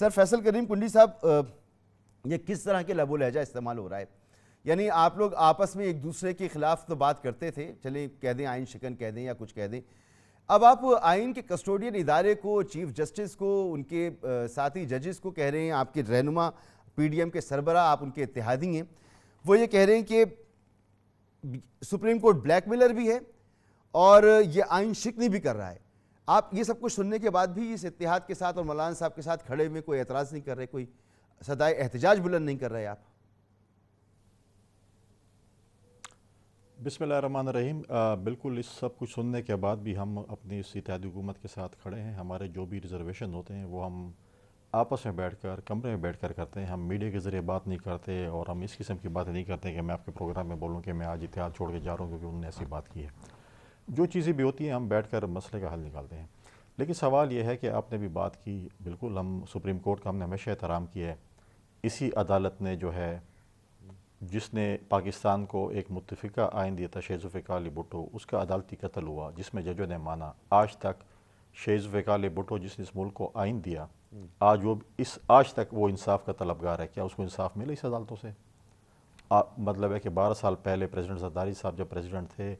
Sir Faisal करीम कुंडी साहब ये किस तरह के लबो लहजा इस्तेमाल हो रहा है यानी आप लोग आपस में एक दूसरे के ख़िलाफ़ तो बात करते थे चले कह दें आइन शिकन कह दें या कुछ कह दें अब आप आइन के कस्टोडियन इदारे को चीफ जस्टिस को उनके साथी जजेस को कह रहे हैं आपके रहनुमा पीडीएम के सरबरा आप उनके इतिहादी हैं वो ये कह रहे हैं कि सुप्रीम कोर्ट ब्लैक भी है और ये आइन शिकनी भी कर रहा है आप ये सब कुछ सुनने के बाद भी इस इतिहाद के साथ और मौलाना साहब के साथ खड़े में कोई एतराज़ नहीं कर रहे कोई सदाए एहतजाज बुलंद नहीं कर रहे आप बिसमान रहीम बिल्कुल इस सब कुछ सुनने के बाद भी हम अपनी इस इतिहादी हुकूमत के साथ खड़े हैं हमारे जो भी रिजर्वेशन होते हैं वो हम आपस में बैठकर कमरे में बैठकर करते हैं हम मीडिया के ज़रिए बात नहीं करते और हम इस किस्म की बातें नहीं करते कि मैं आपके प्रोग्राम में बोलूँ कि मैं आज इतिहाद छोड़ के जा रहा हूँ क्योंकि उनने ऐसी बात की है जो चीज़ें भी होती हैं हम बैठ कर मसले का हल निकालते हैं लेकिन सवाल यह है कि आपने भी बात की बिल्कुल हम सुप्रीम कोर्ट का हमने हमेशा एहतराम किया है इसी अदालत ने जो है जिसने पाकिस्तान को एक मुतफ़ा आयन दिया था शेज़ फ़िकाल भुटो उसका अदालती कत्ल हुआ जिसमें जजों ने माना आज तक शेज़ फ़िकाल भुटो जिसने इस मुल्क को आयन दिया आज वो इस आज तक वो इंसाफ का तलबगार है क्या उसको इंसाफ मिले इस अदालतों से आ, मतलब है कि बारह साल पहले प्रेसिडेंट जरदारी साहब जब प्रेसिडेंट थे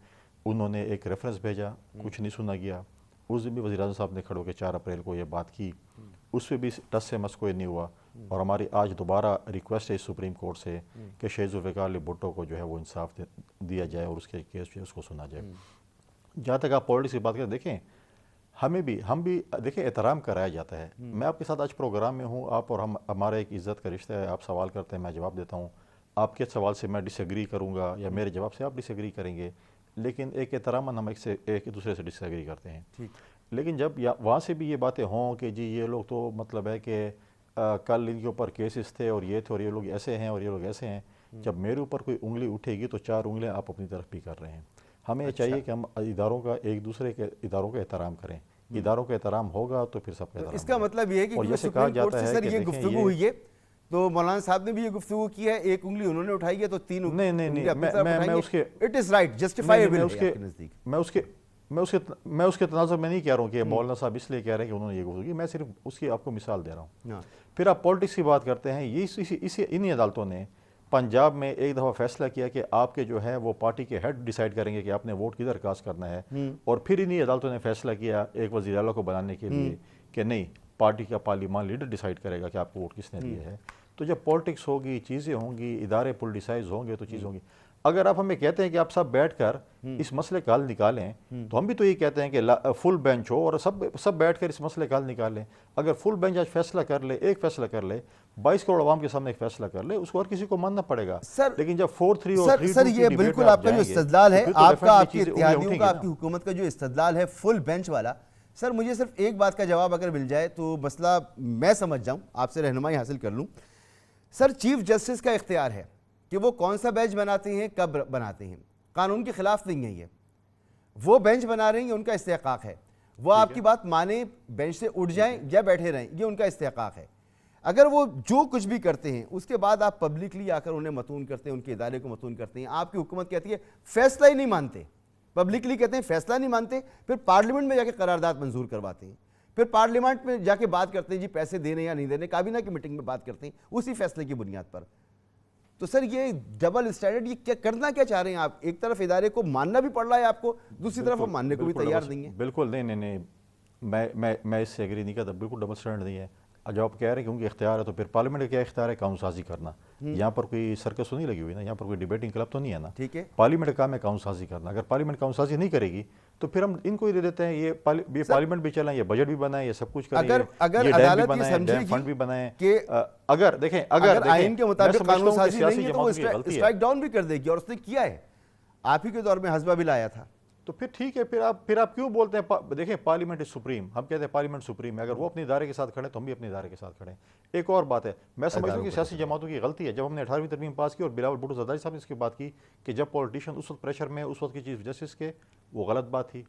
उन्होंने एक रेफरेंस भेजा हम्म। कुछ नहीं सुना गया उस दिन भी वजी अजम साहब ने खड़ो के चार अप्रैल को ये बात की हम्म। उस पर भी टस से मस कोई नहीं हुआ हम्म। और हमारी आज दोबारा रिक्वेस्ट है इस सुप्रीम कोर्ट से कि शेज़ अली भुट्टो को जो है वो इंसाफ दिया जाए और उसके केस जो है उसको सुना जाए जहाँ तक आप पॉलिटिक्स की बात करें देखें हमें भी हम भी देखें एहतराम कराया जाता है मैं आपके साथ आज प्रोग्राम में हूँ आप और हम हमारा एक इज़्ज़त का रिश्ता है आप सवाल करते हैं मैं जवाब देता हूँ आपके सवाल से मैं डिसग्री करूँगा या मेरे जवाब से आप डिसग्री करेंगे लेकिन एक एहतरामन हम एक से एक दूसरे से डिसग्री करते हैं लेकिन जब या वहाँ से भी ये बातें हों कि जी ये लोग तो मतलब है कि कल इनके ऊपर केसेस थे और ये थे और ये लोग ऐसे हैं और ये लोग ऐसे हैं हम्म। जब मेरे ऊपर कोई उंगली उठेगी तो चार उंगलियाँ आप अपनी तरफ भी कर रहे हैं हमें अच्छा। चाहिए कि हम इधारों का एक दूसरे के इधारों का एहतराम करें हम्म। इधारों का एहतराम होगा तो फिर सबका तो इसका मतलब ये है कि ये कहा जाता है तो मौलाना साहब ने भी ये गुफ्तु की है एक उंगली उन्होंने उठाई है तो तीन नहीं नहीं नहीं मैं, उसके इट इज राइट जस्टिफाइबल उसके नजदीक मैं उसके मैं उसके मैं उसके तनाजर में नहीं कह रहा हूँ कि मौलाना साहब इसलिए कह रहे हैं कि उन्होंने ये गुफ्तु की मैं सिर्फ उसकी आपको मिसाल दे रहा हूँ हाँ। फिर आप पॉलिटिक्स की बात करते हैं ये इसी इसी इन्हीं अदालतों ने पंजाब में एक दफ़ा फैसला किया कि आपके जो है वो पार्टी के हेड डिसाइड करेंगे कि आपने वोट किधर कास्ट करना है हम्म। और फिर इन्हीं अदालतों ने फैसला किया एक वजीर अला को बनाने के हम्म। लिए कि नहीं पार्टी का पार्लिमान लीडर डिसाइड करेगा कि आपको वोट किसने दिया हम्म। है तो जब पॉलिटिक्स होगी चीज़ें होंगी इदारे पोलिटिसाइज होंगे तो चीज़ हम्म। होंगी अगर आप हमें कहते हैं कि आप सब बैठ कर हम्म। इस मसले का हल निकालें हम्म। तो हम भी तो ये कहते हैं कि फुल बेंच हो और सब सब बैठ कर इस मसले का हल निकालें अगर फुल बेंच आज फैसला कर ले एक फैसला कर ले बाईस करोड़ आवाम के सामने एक फैसला कर ले उसको और किसी को मानना पड़ेगा सर लेकिन जब फोर थ्री और सर, सर ये बिल्कुल आपका जो इस्तलाल तो है तो आपका आपकी आपकी हुकूमत का जो इस्तलाल है फुल बेंच वाला सर मुझे सिर्फ एक बात का जवाब अगर मिल जाए तो मसला मैं समझ जाऊँ आपसे रहनुमाई हासिल कर लूँ सर चीफ जस्टिस का इख्तियार है कि वो कौन सा बेंच बनाते हैं कब बनाते हैं कानून के खिलाफ नहीं है ये वो बेंच बना रहे हैं ये उनका इस्तेकाक है वो आपकी बात माने बेंच से उठ जाएं या बैठे रहें ये उनका इस्तेकाक है अगर वो जो कुछ भी करते हैं उसके बाद आप पब्लिकली आकर उन्हें मतून करते हैं उनके इदारे को मतून करते हैं आपकी हुकूमत कहती है फैसला ही नहीं मानते पब्लिकली कहते हैं फैसला नहीं मानते फिर पार्लियामेंट में जाकर करारदाद मंजूर करवाते हैं फिर पार्लियामेंट में जाके बात करते हैं जी पैसे देने या नहीं देने काबीना की मीटिंग में बात करते हैं उसी फैसले की बुनियाद पर तो सर ये डबल स्टैंडर्ड ये क्या करना क्या चाह रहे हैं आप एक तरफ इदारे को मानना भी पड़ रहा है आपको दूसरी तरफ हम मानने को भी तैयार नहीं है बिल्कुल नहीं नहीं नहीं मैं मैं मैं इससे एग्री नहीं करता बिल्कुल डबल स्टैंडर्ड नहीं है आप कह रहे हैं कि इख्तियार है तो फिर पार्लियामेंट का क्या इख्तियार है कानून साजी करना हम्म। यहाँ पर कोई सर्कस तो नहीं लगी हुई ना यहाँ पर कोई डिबेटिंग क्लब तो नहीं है ना ठीक है पार्लियामेंट का काम है कानून साजी करना अगर पार्लियामेंट कानून साजी नहीं करेगी तो फिर हम इनको ही दे देते हैं ये पार्लियामेंट भी चलाएं ये बजट भी बनाए ये सब कुछ करें अगर अगर ये अदालत भी बनाए फंड भी कि अगर देखें अगर आइन के मुताबिक कानून साजी नहीं है तो स्ट्राइक डाउन भी कर देगी और उसने किया है आप ही के दौर में हजबा भी लाया था तो फिर ठीक है फिर आप फिर आप क्यों बोलते हैं पा, देखें पार्लियामेंट इज सुप्रीम हम कहते हैं पार्लियामेंट सुप्रीम है अगर वो अपने इदारे के साथ खड़े तो हम भी अपने इदारे के साथ खड़े एक और बात है मैं समझता हूँ कि सियासी जमातों की गलती है जब हमने अठारहवीं तरमीम पास की और बिलावल भुटो जदारी साहब ने इसकी बात की कि जब पॉलिटिशन उस वक्त प्रेशर में उस वक्त के चीफ जस्टिस के वो गलत बात थी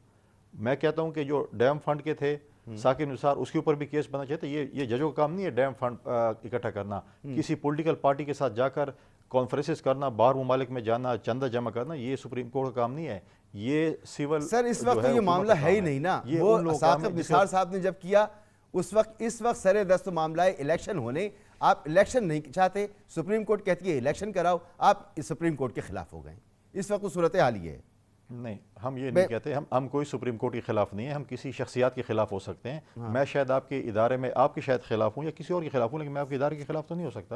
मैं कहता हूँ कि जो डैम फंड के थे हम्म। साकिब अनुसार उसके ऊपर भी केस बनना चाहिए तो ये ये जजों का काम नहीं है डैम फंड इकट्ठा करना हम्म। किसी पोलिटिकल पार्टी के साथ जाकर कॉन्फ्रेंसिस करना बाहर ममालिक में जाना चंदा जमा करना ये सुप्रीम कोर्ट का काम नहीं है ये सिविल सर इस वक्त तो ये मामला है ही नहीं ना ये वो साकिब निसार साहब ने जब किया उस वक्त इस वक्त सर दस्त मामला है इलेक्शन होने आप इलेक्शन नहीं चाहते सुप्रीम कोर्ट कहती है इलेक्शन कराओ आप सुप्रीम कोर्ट के खिलाफ हो गए इस वक्त सूरत हाल ये है नहीं हम ये नहीं कहते हम हम कोई सुप्रीम कोर्ट के खिलाफ नहीं है हम किसी शख्सियात के खिलाफ हो सकते हैं हाँ। मैं शायद आपके इदारे में आपके शायद खिलाफ हूँ या किसी और के खिलाफ हूँ लेकिन मैं आपके इदारे के खिलाफ तो नहीं हो सकता